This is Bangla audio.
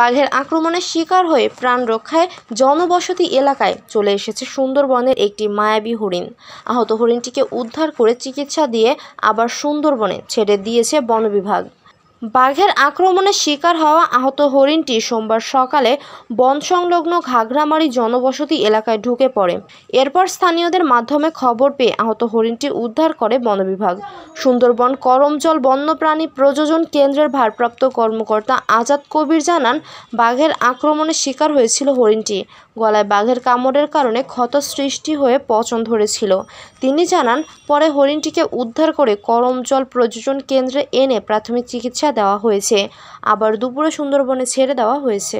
বাঘের আক্রমণের শিকার হয়ে প্রাণ রক্ষায় জনবসতি এলাকায় চলে এসেছে সুন্দরবনের একটি মায়াবী হরিণ আহত হরিণটিকে উদ্ধার করে চিকিৎসা দিয়ে আবার সুন্দরবনে ছেড়ে দিয়েছে বন বিভাগ বাঘের আক্রমণের শিকার হওয়া আহত হরিণটি সোমবার সকালে বন সংলগ্ন ঘাগরামারি জনবসতি এলাকায় ঢুকে পড়ে এরপর স্থানীয়দের মাধ্যমে খবর পেয়ে আহত হরিণটি উদ্ধার করে বন বিভাগ সুন্দরবন করমজল বন্যপ্রাণী প্রযোজন কেন্দ্রের ভারপ্রাপ্ত কর্মকর্তা আজাদ কবির জানান বাঘের আক্রমণের শিকার হয়েছিল হরিণটি গলায় বাঘের কামড়ের কারণে ক্ষত সৃষ্টি হয়ে পচন ধরেছিল তিনি জানান পরে হরিণটিকে উদ্ধার করে করমজল প্রযোজন কেন্দ্রে এনে প্রাথমিক চিকিৎসা দেওয়া হয়েছে আবার দুপুরে সুন্দরবনে ছেড়ে দেওয়া হয়েছে